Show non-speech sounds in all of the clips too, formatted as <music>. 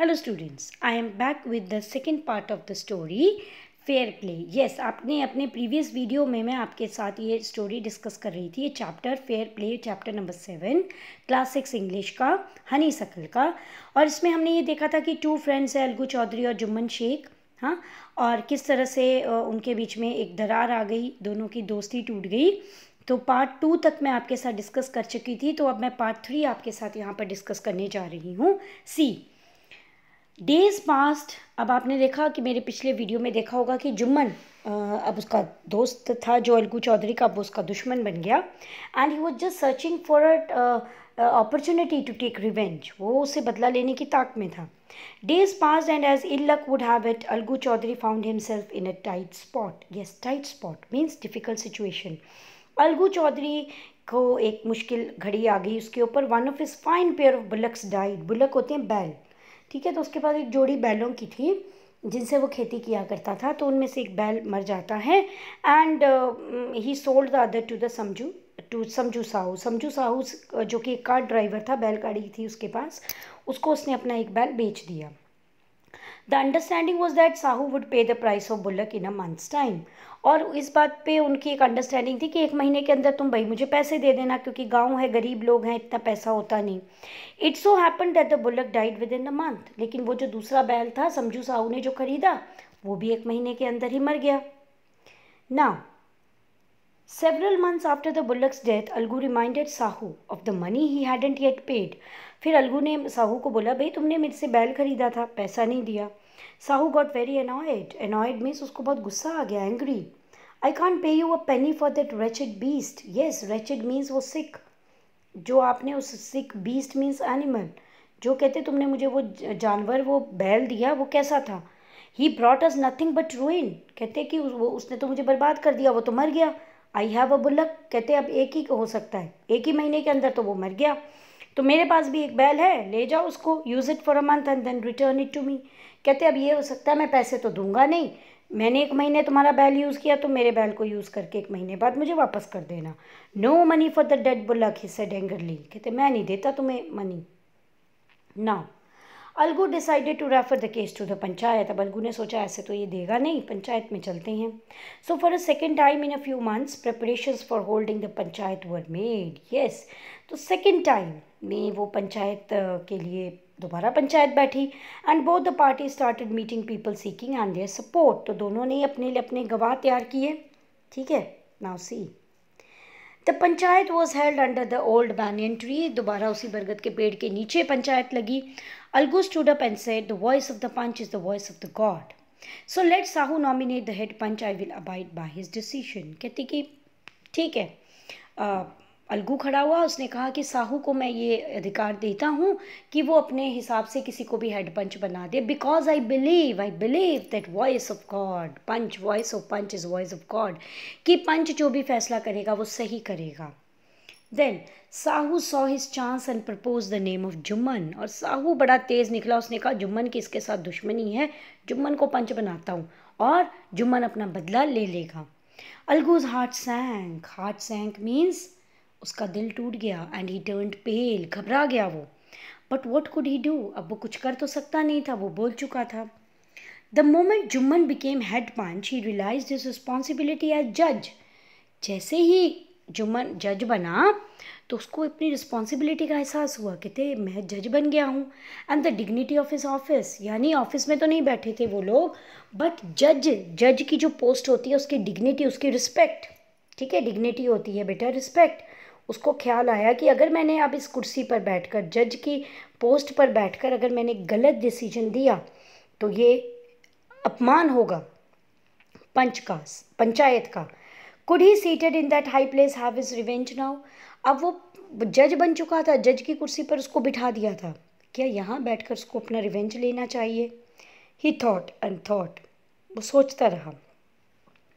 Hello students I am back with the second part of the story fair play yes आपने अपने previous video में मैं आपके साथ ये स्टोरी डिस्कस कर रही थी ये chapter fair play chapter number seven class six English का हनी सकल का और इसमें हमने ये देखा था कि टू फ्रेंड्स हैं अलगू चौधरी और जुम्मन शेख हाँ और किस तरह से उनके बीच में एक दरार आ गई दोनों की दोस्ती टूट गई तो पार्ट टू तक मैं आपके साथ डिस्कस कर चुकी थी तो अब मैं पार्ट थ्री आपके साथ यहाँ पर डिस्कस करने जा रही हूँ सी डेज पास्ट अब आपने देखा कि मेरे पिछले वीडियो में देखा होगा कि जुम्मन अब उसका दोस्त था जो अलगू चौधरी का अब उसका दुश्मन बन गया and he was just searching for a opportunity to take revenge वो उसे बदला लेने की ताक में था days pass and as ill luck would have it Algu Chaudhary found himself in a tight spot yes tight spot means difficult situation Algu Chaudhary को एक मुश्किल घड़ी आ गई उसके ऊपर one of his fine pair of bullocks died bullock होते हैं बैल ठीक है तो उसके बाद एक जोड़ी बैलों की थी जिनसे वो खेती किया करता था तो उनमें से एक बैल मर जाता है and he sold the other to the Samjhu to Samjhu Sahu समझू साहू जो कि एक कार ड्राइवर था बैलगाड़ी थी उसके पास उसको उसने अपना एक बैल बेच दिया the understanding was that Sahu would pay the price of bullock in a month's time और इस बात पे उनकी एक अंडरस्टैंडिंग थी कि एक महीने के अंदर तुम भाई मुझे पैसे दे देना क्योंकि गांव है गरीब लोग हैं इतना पैसा होता नहीं it so happen that the bullock died within the month लेकिन वो जो दूसरा बैल था समझू साहू ने जो खरीदा वो भी एक महीने के अंदर ही मर गया ना several months after the bullock's death Algu reminded Sahu of the money he hadn't yet paid फिर अलगू ने साहू को बोला भाई तुमने मेरे से बैल खरीदा था पैसा नहीं दिया Sahu got very annoyed annoyed means उसको बहुत गुस्सा आ गया angry I can't pay you a penny for that wretched beast yes wretched means वो सिख जो आपने उस सिख बीस्ट मीन्स एनिमल जो कहते तुमने मुझे वो जानवर वो बैल दिया वो कैसा था he brought us nothing but ruin कहते कि वो उसने तो मुझे बर्बाद कर दिया वो तो मर गया आई हैव अ बुलक कहते अब एक ही हो सकता है एक ही महीने के अंदर तो वो मर गया तो मेरे पास भी एक बैल है ले जाओ उसको use it for a month and then return it to me कहते अब ये हो सकता है मैं पैसे तो दूंगा नहीं मैंने एक महीने तुम्हारा बैल यूज़ किया तो मेरे बैल को यूज़ करके एक महीने बाद मुझे वापस कर देना no money for the dead bullock he angrily कहते मैं नहीं देता तुम्हें मनी ना Algu decided to refer the case to the panchayat अब अलगू ने सोचा ऐसे तो ये देगा नहीं पंचायत में चलते हैं so for a second time in a few months preparation for holding the panchayat were made yes तो सेकेंड टाइम में वो पंचायत uh, के लिए दोबारा पंचायत बैठी and both the party started meeting people seeking and their support तो दोनों ने अपने लिए अपने गवाह तैयार किए ठीक है now see the panchayat was held under the old banyan tree दोबारा उसी बरगद के पेड़ के नीचे पंचायत लगी Algu stood up and said, The voice of the punch is the voice of the God. So let Sahu nominate the head punch. I will abide by his decision. कहती कि ठीक है uh, अलगू खड़ा हुआ उसने कहा कि साहू को मैं ये अधिकार देता हूँ कि वो अपने हिसाब से किसी को भी हेड पंच बना दे because I believe I believe that voice of God panch voice of panch is voice of God कि पंच जो भी फैसला करेगा वो सही करेगा then Sahu saw his chance and propose the name of Jumman और साहू बड़ा तेज़ निकला उसने कहा जुम्मन की इसके साथ दुश्मनी है जुम्मन को पंच बनाता हूँ और जुम्मन अपना बदला ले लेगा Algu's heart sank heart sank means उसका दिल टूट गया एंड ही टर्न पेल घबरा गया वो but what could he do अब वो कुछ कर तो सकता नहीं था वो बोल चुका था the moment Jumman became head panch he realize this responsibility as जज जैसे ही जो मन जज बना तो उसको अपनी रिस्पॉन्सिबिलिटी का एहसास हुआ कि थे मैं जज बन गया हूँ and the dignity of his office यानी ऑफिस में तो नहीं बैठे थे वो लोग बट जज जज की जो पोस्ट होती है उसकी डिग्निटी उसकी रिस्पेक्ट ठीक है डिग्निटी होती है बेटा रिस्पेक्ट उसको ख्याल आया कि अगर मैंने अब इस कुर्सी पर बैठकर जज की पोस्ट पर बैठकर अगर मैंने गलत डिसीजन दिया तो ये अपमान होगा पंच का पंचायत का could he seated in that high place have his revenge now अब वो जज बन चुका था जज की कुर्सी पर उसको बिठा दिया था क्या यहाँ बैठकर उसको अपना रिवेंज लेना चाहिए ही थॉट एंड थॉट वो सोचता रहा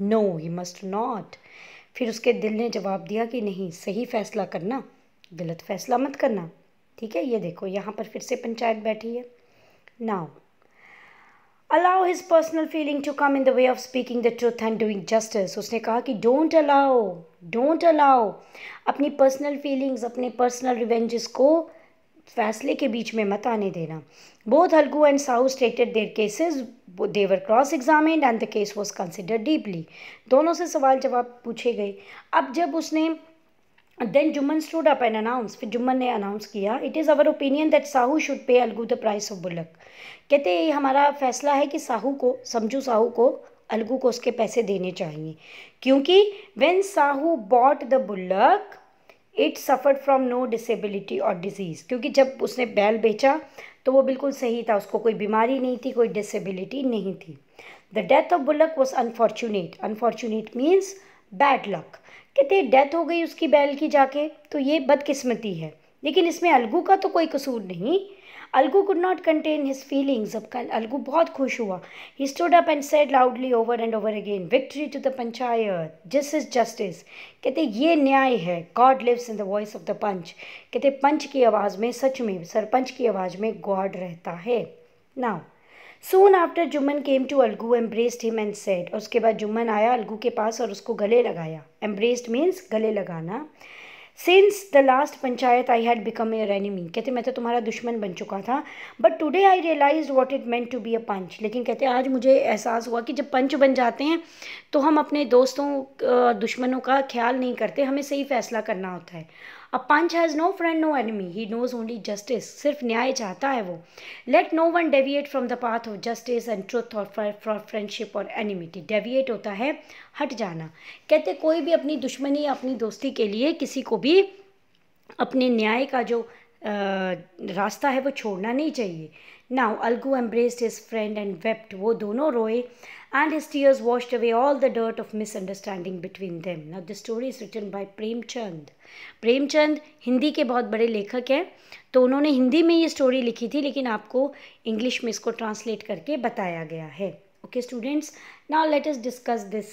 नो ही मस्ट नॉट फिर उसके दिल ने जवाब दिया कि नहीं सही फैसला करना गलत फैसला मत करना ठीक है ये देखो यहाँ पर फिर से पंचायत बैठी है now allow his personal feeling to come in the way of speaking the truth and doing justice उसने कहा कि डोंट अलाउ डोंट अलाओ अपनी पर्सनल फीलिंग्स अपने पर्सनल रिवेंजेस को फैसले के बीच में मत आने देना both Algu and Sahu stated their cases they were cross exam and the case was consider deeply दोनों से सवाल जवाब पूछे गए अब जब उसने then Jumman stood up and announce फिर जुम्मन ने अनाउंस किया it is our opinion that Sahu should pay Algu the price of bullock कहते ये हमारा फैसला है कि साहू को समझू साहू को अलगू को उसके पैसे देने चाहिए क्योंकि when Sahu bought the bullock it suffered from no disability और डिजीज़ क्योंकि जब उसने बैल बेचा तो वो बिल्कुल सही था उसको कोई बीमारी नहीं थी कोई डिसेबिलिटी नहीं थी the death of bullock was unfortunate unfortunate means bad luck कहते डेथ हो गई उसकी बैल की जाके तो ये बदकिस्मती है लेकिन इसमें अलगू का तो कोई कसूर नहीं Algu could not contain his feelings अब कल अलगू बहुत खुश हुआ he stood up and said loudly over and over again victory to the panchayat this is justice कहते ये न्याय है God lives in the voice of the panch कहते पंच की आवाज़ में सच में सरपंच की आवाज़ में गॉड रहता है now soon after Jumman came to Algu embraced him and said उसके बाद जुम्मन आया अलगू के पास और उसको गले लगाया एम्ब्रेस्ड मीन्स गले लगाना since the last panchayat I had become your enemy कहते मैं तो तुम्हारा दुश्मन बन चुका था but today I realize what it meant to be a panch लेकिन कहते आज मुझे एहसास हुआ कि जब पंच बन जाते हैं तो हम अपने दोस्तों दुश्मनों का ख्याल नहीं करते हमें सही फैसला करना होता है a panch has no friend no enemy he knows only justice सिर्फ न्याय चाहता है वो let no one deviate from the path of justice and truth और फ्रॉम फ्रेंडशिप और एनिमिटी डेविएट होता है हट जाना कहते कोई भी अपनी दुश्मनी या अपनी दोस्ती के लिए किसी को भी अपने न्याय का जो आ, रास्ता है वो छोड़ना नहीं चाहिए Now Algu embraced his friend and wept. वो दोनों रोए and his tears washed away all the dirt of misunderstanding between them. Now the story is written by Premchand. Premchand Hindi के बहुत बड़े लेखक हैं तो उन्होंने हिंदी में ये स्टोरी लिखी थी लेकिन आपको इंग्लिश में इसको ट्रांसलेट करके बताया गया है okay students now let us discuss this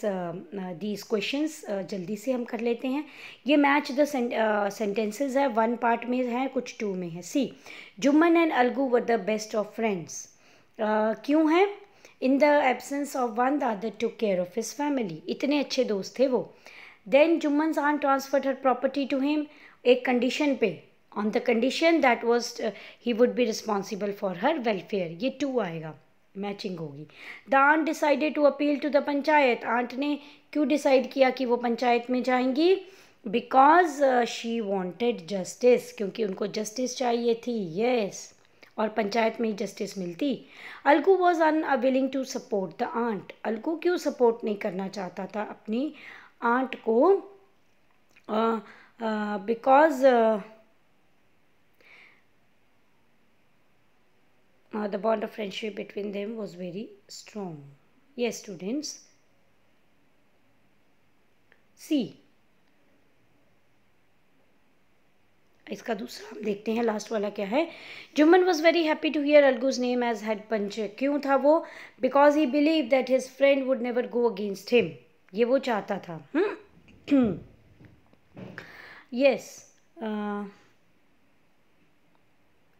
these questions जल्दी से हम कर लेते हैं ये मैच द सेंटेंसेस है वन पार्ट में है कुछ टू में है see Jumman and Algu were the best of friends क्यों है in the absence of one the other to care of his family इतने अच्छे दोस्त थे वो then Jumman aunt transferred her property to him एक कंडीशन पे on the condition that was he would be responsible for her welfare ये two आएगा matching होगी the aunt decided to appeal to the panchayat aunt ने क्यों डिसाइड किया कि वो पंचायत में जाएंगी बिकॉज शी वॉन्टेड जस्टिस क्योंकि उनको जस्टिस चाहिए थी येस yes. और पंचायत में ही जस्टिस मिलती Algu was unwilling to support the aunt Algu क्यों सपोर्ट नहीं करना चाहता था अपनी आंट को because uh, uh, uh uh, the bond of friendship between them was very strong. Yes, students. See इसका दूसरा हम देखते हैं लास्ट वाला क्या है Jumman was very happy to hear Algu's name as head panch क्यों था वो because he believe that his friend would never go against him ये वो चाहता था यस हम्म। <clears throat> yes, uh,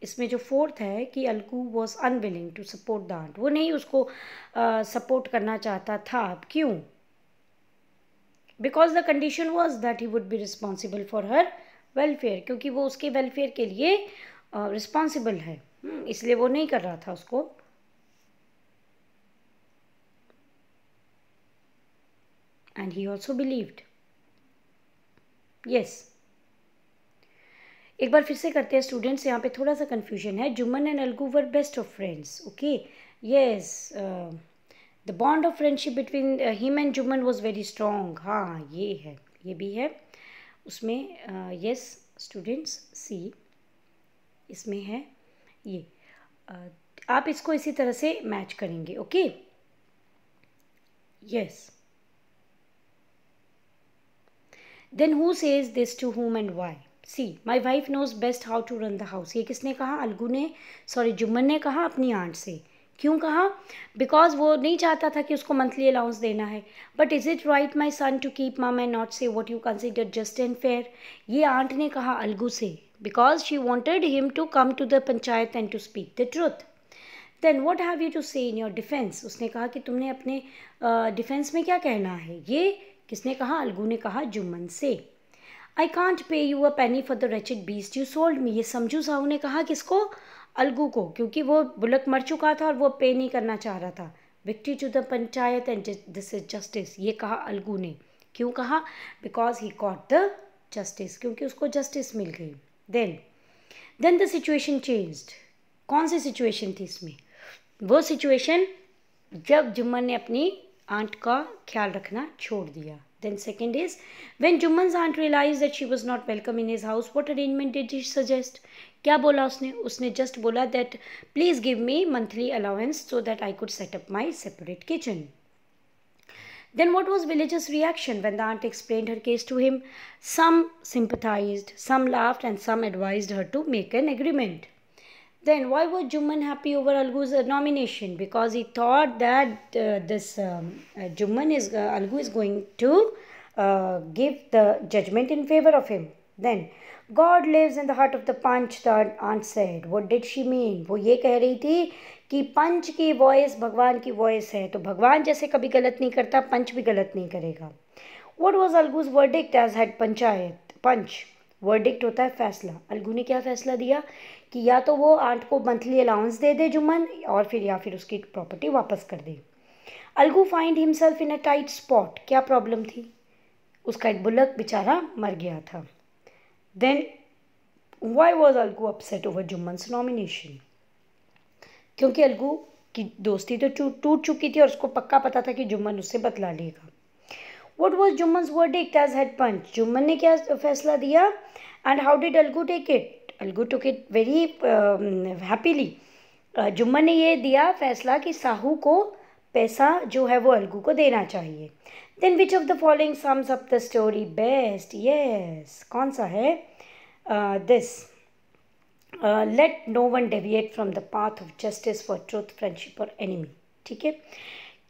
इसमें जो फोर्थ है कि Algu was unwilling to support the aunt वो नहीं उसको सपोर्ट uh, करना चाहता था अब क्यों because the condition was that he would be responsible for her welfare क्योंकि वो उसके वेलफेयर के लिए रिस्पॉन्सिबल uh, है हम्म, इसलिए वो नहीं कर रहा था उसको and he also believed yes एक बार फिर से करते हैं स्टूडेंट्स यहाँ पे थोड़ा सा कन्फ्यूजन है Jumman and Algu were best of friends okay yes the bond of friendship between him and Jumman was very strong हाँ ये है ये भी है उसमें येस स्टूडेंट्स सी इसमें है ये uh, आप इसको इसी तरह से मैच करेंगे okay yes then who says this to whom and why see my wife knows best how to run the house ये किसने कहा अलगू ने सॉरी जुम्मन ने कहा अपनी आंट से क्यों कहा बिकॉज वो नहीं चाहता था कि उसको मंथली अलाउंस देना है but is it right my son to keep mum and not say what you consider just and fair ये आंट ने कहा अलगू से because she wanted him to come to the panchayat and to speak the truth then what have you to say in your defence उसने कहा कि तुमने अपने defence uh, में क्या कहना है ये किसने कहा अलगू ने कहा जुम्मन से आई can't pay you a penny for the wretched beast you sold me ये समझू साहू ने कहा किसको अलगू को क्योंकि वो बुलक मर चुका था और वो पे नहीं करना चाह रहा था victory to the panchayat and this is justice ये कहा अलगू ने क्यों कहा because he caught the justice क्योंकि उसको जस्टिस मिल गई then then the situation changed कौन सी सिचुएशन थी इसमें वो सिचुएशन जब जुम्मन ने अपनी आंट का ख्याल रखना छोड़ दिया Then second is, when Juman's aunt realized that she was not welcome in his house, what arrangement did she suggest? क्या बोला उसने उसने just बोला please give me monthly allowance so that I could set up my separate kitchen. Then what was villagers' reaction when the aunt explained her case to him? Some sympathized, some laughed and some advised her to make an agreement. Then why was Jumman happy over Algu's uh, nomination? Because he thought that uh, this um, uh, Jumman is uh, Algu is going to uh, give the judgment in favor of him. Then God lives in the heart of the punch that aunt said. What did she mean? wo ye keh rahi thi कि पंच की voice भगवान की voice है तो भगवान जैसे कभी गलत नहीं करता पंच भी गलत नहीं करेगा What was Algu's verdict as head panchayat panch verdict होता है फैसला अलगू ने क्या फैसला दिया कि या तो वो आंट को मंथली अलाउंस दे दे जुम्मन और फिर या फिर उसकी प्रॉपर्टी वापस कर दे Algu find himself in a tight spot क्या प्रॉब्लम थी उसका एक बुलक बेचारा मर गया था then why was Algu upset over Jumman's nomination क्योंकि अलगू की दोस्ती तो टूट चुकी थी और उसको पक्का पता था कि जुम्मन उससे बतला लेगा what was Jumman verdict as head panch Jumman ने क्या फैसला दिया and how did Algu take it Algu took it very happily Jumman ने ये दिया फैसला कि साहू को पैसा जो है वो अलगू को देना चाहिए then which of the following sums up the story best yes कौन सा है this let no one deviate from the path of justice for truth friendship और एनिमी ठीक है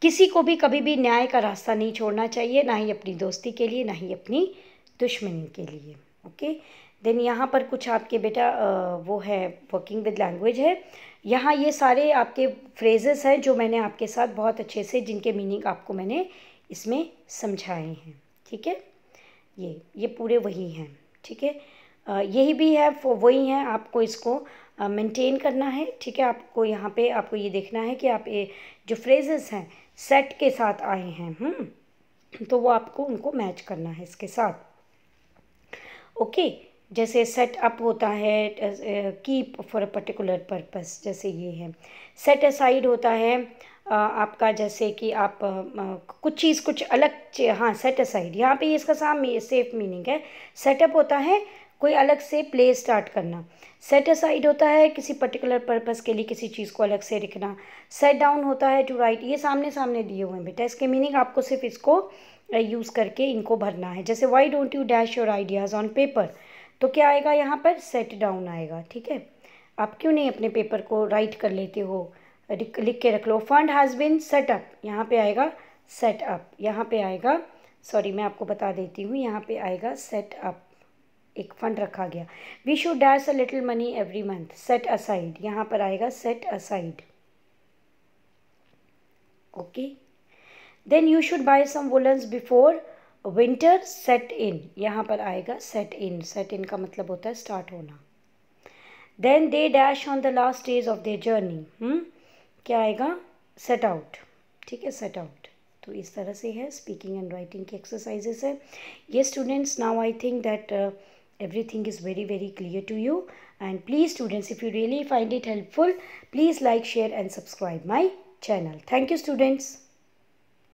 किसी को भी कभी भी न्याय का रास्ता नहीं छोड़ना चाहिए ना ही अपनी दोस्ती के लिए ना ही अपनी दुश्मनी के लिए ओके देन यहाँ पर कुछ आपके बेटा वो है वर्किंग विद लैंग्वेज है यहाँ ये सारे आपके फ्रेजेस हैं जो मैंने आपके साथ बहुत अच्छे से जिनके मीनिंग आपको मैंने इसमें समझाए हैं ठीक है ये ये पूरे वही हैं ठीक है यही भी है वही हैं आपको इसको मेंटेन करना है ठीक है आपको यहाँ पे आपको ये देखना है कि आप ये जो फ्रेजेस हैं सेट के साथ आए हैं हम्म तो वो आपको उनको मैच करना है इसके साथ ओके जैसे सेट अप होता है keep for a particular purpose जैसे ये है सेट असाइड होता है आपका जैसे कि आप कुछ चीज़ कुछ अलग हाँ सेट असाइड यहाँ पे इसका साम सेफ मीनिंग है सेटअप होता है कोई अलग से प्ले स्टार्ट करना सेट असाइड होता है किसी पर्टिकुलर पर्पस के लिए किसी चीज़ को अलग से लिखना सेट डाउन होता है टू राइट ये सामने सामने दिए हुए हैं बेटा इसके मीनिंग आपको सिर्फ इसको यूज़ करके इनको भरना है जैसे why don't you dash your ideas on paper तो क्या आएगा यहाँ पर सेट डाउन आएगा ठीक है आप क्यों नहीं अपने पेपर को राइट कर लेते हो लिख के रख लो फंड हैज़ बिन सेटअप यहाँ पे आएगा सेटअप यहाँ पे आएगा सॉरी मैं आपको बता देती हूँ यहाँ पे आएगा सेटअप एक फंड रखा गया we should dash a little money every month set aside यहाँ पर आएगा set aside okay then you should buy some woollens before winter set in यहाँ पर आएगा सेट इन सेट इन का मतलब होता है स्टार्ट होना then they dash on the last days of their journey क्या आएगा सेट आउट ठीक है सेट आउट तो इस तरह से है स्पीकिंग एंड राइटिंग की एक्सरसाइजेस है ये students now I think that everything is very very clear to you and please students if you really find it helpful please like share and subscribe my channel thank you students